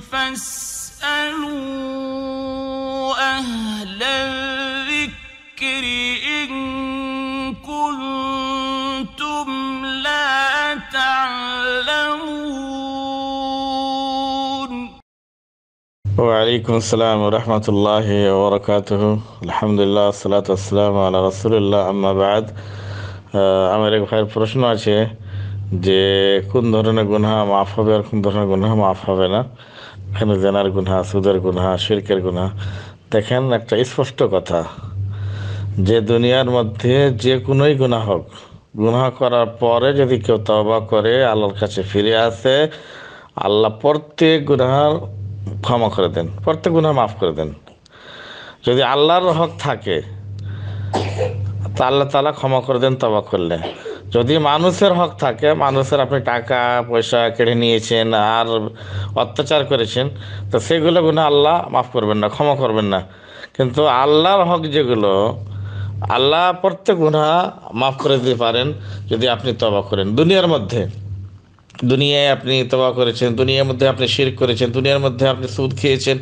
فاسألوا أهل الذكر إن كنتم لا تعلمون وعليكم السلام ورحمة الله وبركاته الحمد لله والصلاة والسلام على رسول الله أما بعد আমার এক ভাইয়ের প্রশ্ন আছে যে কোন ধরনের গুনহা মাফ হবে আর কোন ধরনের গুনহা মাফ হবে না এখানে জেনার গুনহা সুদের গুনহা শিরকের গুনহা দেখেন একটা স্পষ্ট কথা যে দুনিয়ার মধ্যে যে কোনোই গুনা হোক গুণা করার পরে যদি কেউ তবা করে আল্লাহর কাছে ফিরে আসে আল্লাহ প্রত্যেক গুনাহার ক্ষমা করে দেন প্রত্যেক গুনহা মাফ করে দেন যদি আল্লাহর হক থাকে তা আল্লাহ তালা ক্ষমা করে দেন তবা করলে যদি মানুষের হক থাকে মানুষের আপনি টাকা পয়সা কেড়ে নিয়েছেন আর অত্যাচার করেছেন তো সেগুলো গুণে আল্লাহ মাফ করবেন না ক্ষমা করবেন না কিন্তু আল্লাহর হক যেগুলো আল্লাহ প্রত্যেক গুণা মাফ করে দিতে পারেন যদি আপনি তবা করেন দুনিয়ার মধ্যে দুনিয়ায় আপনি তবা করেছেন দুনিয়ার মধ্যে আপনি শির করেছেন দুনিয়ার মধ্যে আপনি সুদ খেয়েছেন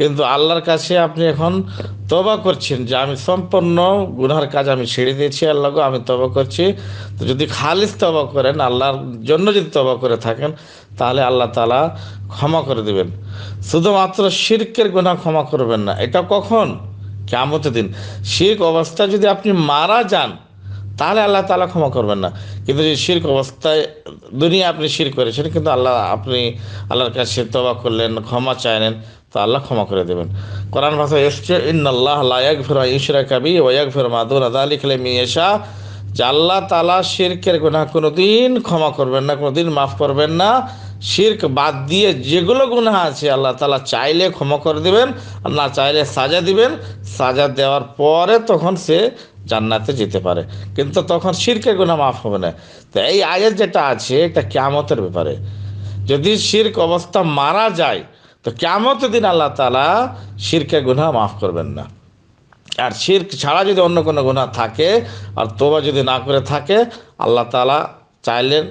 কিন্তু আল্লাহর কাছে আপনি এখন তবা করছেন যে আমি সম্পূর্ণ গুনার কাজ আমি ছেড়ে দিয়েছি আল্লাহ আমি তবা করছি তো যদি খালিস তবা করেন আল্লাহর জন্য যদি তবা করে থাকেন তাহলে আল্লাহ তালা ক্ষমা করে দেবেন শুধুমাত্র শির্কের গুণা ক্ষমা করবেন না এটা কখন কেমত দিন শির্ক অবস্থায় যদি আপনি মারা যান তাহলে আল্লাহ তালা ক্ষমা করবেন না কিন্তু যে শির্ক অবস্থায় দুনিয়া আপনি শির করেছেন কিন্তু আল্লাহ আপনি আল্লাহর কাছে তবা করলেন ক্ষমা চাইলেন তা আল্লাহ ক্ষমা করে দেবেন কোরআন ভাষায় এসছে ইন্নাল্লাহ লায়াক ফেরা ইশরা কাবি ওয়াক ফের মাদুর আদালি খেলে মিয়েশা যে আল্লাহ তালা শিরকের গুণা কোনো দিন ক্ষমা করবেন না কোনো দিন মাফ করবেন না শির্ক বাদ দিয়ে যেগুলো গুণা আছে আল্লাহ তালা চাইলে ক্ষমা করে দেবেন আর না চাইলে সাজা দিবেন সাজা দেওয়ার পরে তখন সে জান্নাতে যেতে পারে কিন্তু তখন শির্কের গুণা মাফ হবে না তো এই আয়ের যেটা আছে এটা কেয়ামতের ব্যাপারে যদি শির্ক অবস্থা মারা যায় তো কেমত দিন আল্লাহ তালা শিরকে গুনা মাফ করবেন না আর শির্ক ছাড়া যদি অন্য কোনো গুণা থাকে আর তোবা যদি না করে থাকে আল্লাহ তালা চাইলেন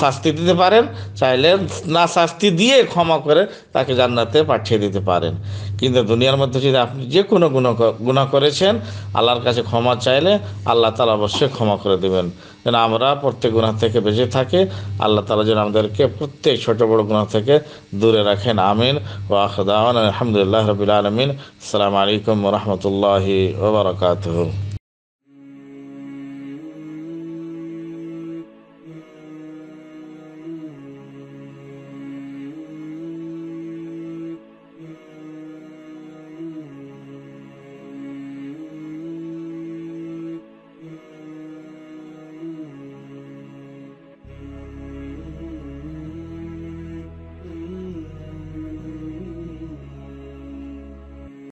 শাস্তি দিতে পারেন চাইলে না শাস্তি দিয়ে ক্ষমা করে তাকে জান্নাতে পাঠিয়ে দিতে পারেন কিন্তু দুনিয়ার মধ্যে যদি আপনি যে কোনো গুণ গুণা করেছেন আল্লাহর কাছে ক্ষমা চাইলে আল্লাহ তালা অবশ্যই ক্ষমা করে দেবেন যেন আমরা প্রত্যেক গুণা থেকে বেঁচে থাকি আল্লাহ তালা যেন আমাদেরকে প্রত্যেক ছোটো বড় গুণা থেকে দূরে রাখেন আমিন ও আখদান আলহামদুলিল্লাহ রবিল আলমিন আসসালামু আলাইকুম রহমতুল্লাহি ওবরাকাত